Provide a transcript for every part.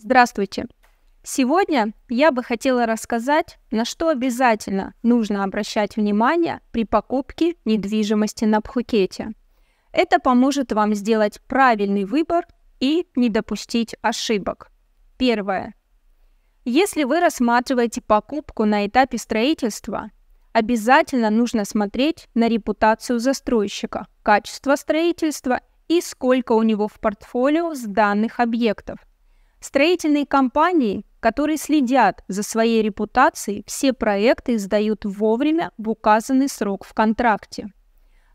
Здравствуйте! Сегодня я бы хотела рассказать, на что обязательно нужно обращать внимание при покупке недвижимости на Пхукете. Это поможет вам сделать правильный выбор и не допустить ошибок. Первое. Если вы рассматриваете покупку на этапе строительства, обязательно нужно смотреть на репутацию застройщика, качество строительства и сколько у него в портфолио сданных объектов. Строительные компании, которые следят за своей репутацией, все проекты сдают вовремя в указанный срок в контракте.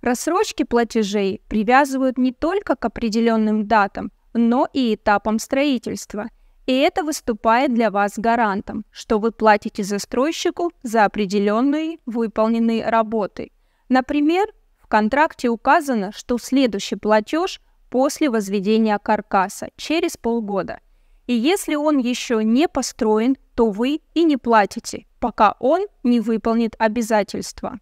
Рассрочки платежей привязывают не только к определенным датам, но и этапам строительства. И это выступает для вас гарантом, что вы платите застройщику за определенные выполненные работы. Например, в контракте указано, что следующий платеж после возведения каркаса через полгода – и если он еще не построен, то вы и не платите, пока он не выполнит обязательства.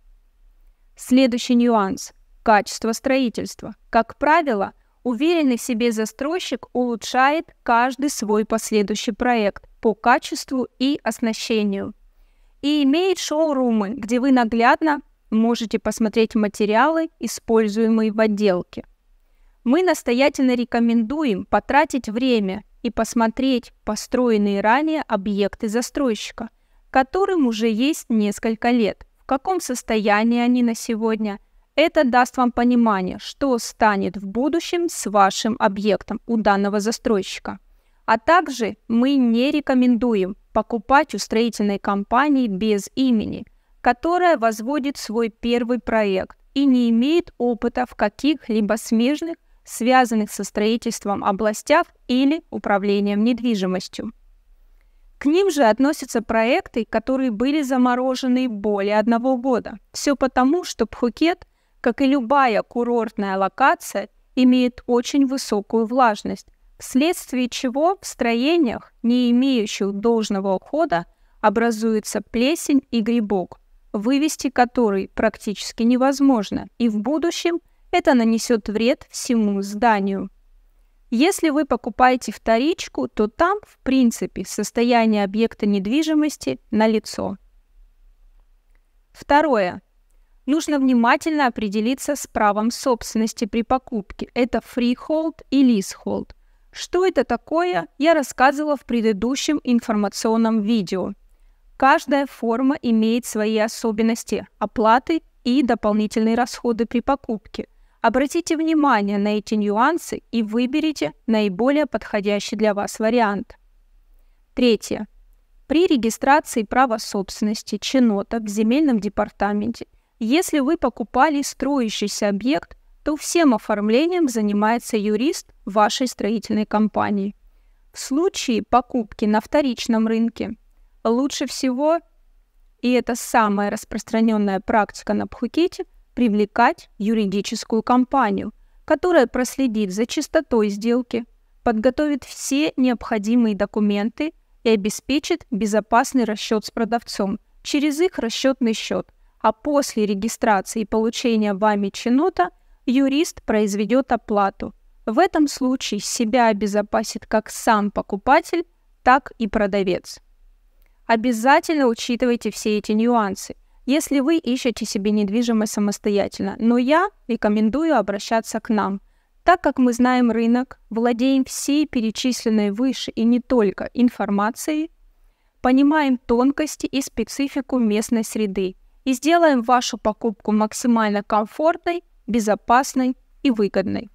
Следующий нюанс – качество строительства. Как правило, уверенный в себе застройщик улучшает каждый свой последующий проект по качеству и оснащению. И имеет шоурумы, где вы наглядно можете посмотреть материалы, используемые в отделке. Мы настоятельно рекомендуем потратить время и посмотреть построенные ранее объекты застройщика, которым уже есть несколько лет, в каком состоянии они на сегодня. Это даст вам понимание, что станет в будущем с вашим объектом у данного застройщика. А также мы не рекомендуем покупать у строительной компании без имени, которая возводит свой первый проект и не имеет опыта в каких-либо смежных связанных со строительством областях или управлением недвижимостью. К ним же относятся проекты, которые были заморожены более одного года. Все потому, что Пхукет, как и любая курортная локация, имеет очень высокую влажность, вследствие чего в строениях, не имеющих должного ухода, образуется плесень и грибок, вывести который практически невозможно и в будущем – это нанесет вред всему зданию. Если вы покупаете вторичку, то там, в принципе, состояние объекта недвижимости налицо. Второе. Нужно внимательно определиться с правом собственности при покупке. Это freehold и leasehold. Что это такое, я рассказывала в предыдущем информационном видео. Каждая форма имеет свои особенности оплаты и дополнительные расходы при покупке. Обратите внимание на эти нюансы и выберите наиболее подходящий для вас вариант. Третье. При регистрации права собственности чинота в земельном департаменте, если вы покупали строящийся объект, то всем оформлением занимается юрист вашей строительной компании. В случае покупки на вторичном рынке лучше всего, и это самая распространенная практика на Пхукете, привлекать юридическую компанию, которая проследит за чистотой сделки, подготовит все необходимые документы и обеспечит безопасный расчет с продавцом через их расчетный счет, а после регистрации и получения вами чинота юрист произведет оплату. В этом случае себя обезопасит как сам покупатель, так и продавец. Обязательно учитывайте все эти нюансы – если вы ищете себе недвижимость самостоятельно, но я рекомендую обращаться к нам, так как мы знаем рынок, владеем всей перечисленной выше и не только информацией, понимаем тонкости и специфику местной среды и сделаем вашу покупку максимально комфортной, безопасной и выгодной.